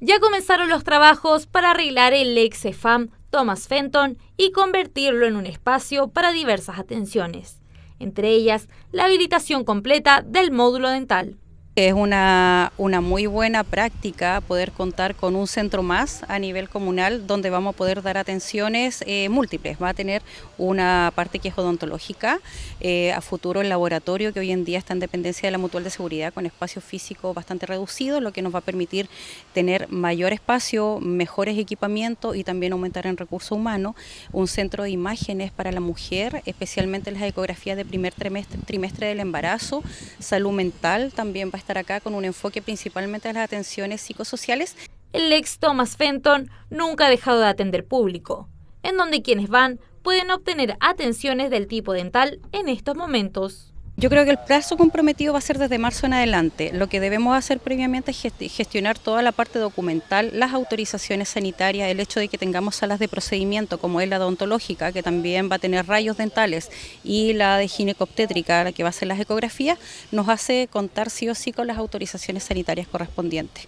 Ya comenzaron los trabajos para arreglar el ex fam Thomas Fenton y convertirlo en un espacio para diversas atenciones, entre ellas la habilitación completa del módulo dental. ...que Es una, una muy buena práctica poder contar con un centro más a nivel comunal donde vamos a poder dar atenciones eh, múltiples. Va a tener una parte que es odontológica, eh, a futuro el laboratorio que hoy en día está en dependencia de la Mutual de Seguridad con espacio físico bastante reducido, lo que nos va a permitir tener mayor espacio, mejores equipamientos y también aumentar en recursos humanos. Un centro de imágenes para la mujer, especialmente las ecografías de primer trimestre, trimestre del embarazo, salud mental también va a estar acá con un enfoque principalmente en las atenciones psicosociales. El ex Thomas Fenton nunca ha dejado de atender público, en donde quienes van pueden obtener atenciones del tipo dental en estos momentos. Yo creo que el plazo comprometido va a ser desde marzo en adelante. Lo que debemos hacer previamente es gestionar toda la parte documental, las autorizaciones sanitarias, el hecho de que tengamos salas de procedimiento como es la odontológica, que también va a tener rayos dentales, y la de ginecoptétrica la que va a hacer las ecografías, nos hace contar sí o sí con las autorizaciones sanitarias correspondientes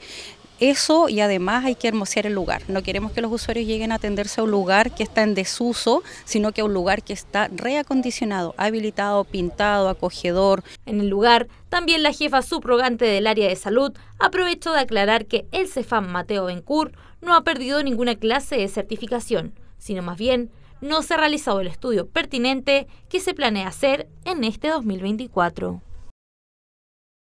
eso y además hay que hermosear el lugar. No queremos que los usuarios lleguen a atenderse a un lugar que está en desuso, sino que a un lugar que está reacondicionado, habilitado, pintado, acogedor. En el lugar, también la jefa subrogante del área de salud aprovechó de aclarar que el Cefam Mateo Bencur no ha perdido ninguna clase de certificación, sino más bien no se ha realizado el estudio pertinente que se planea hacer en este 2024.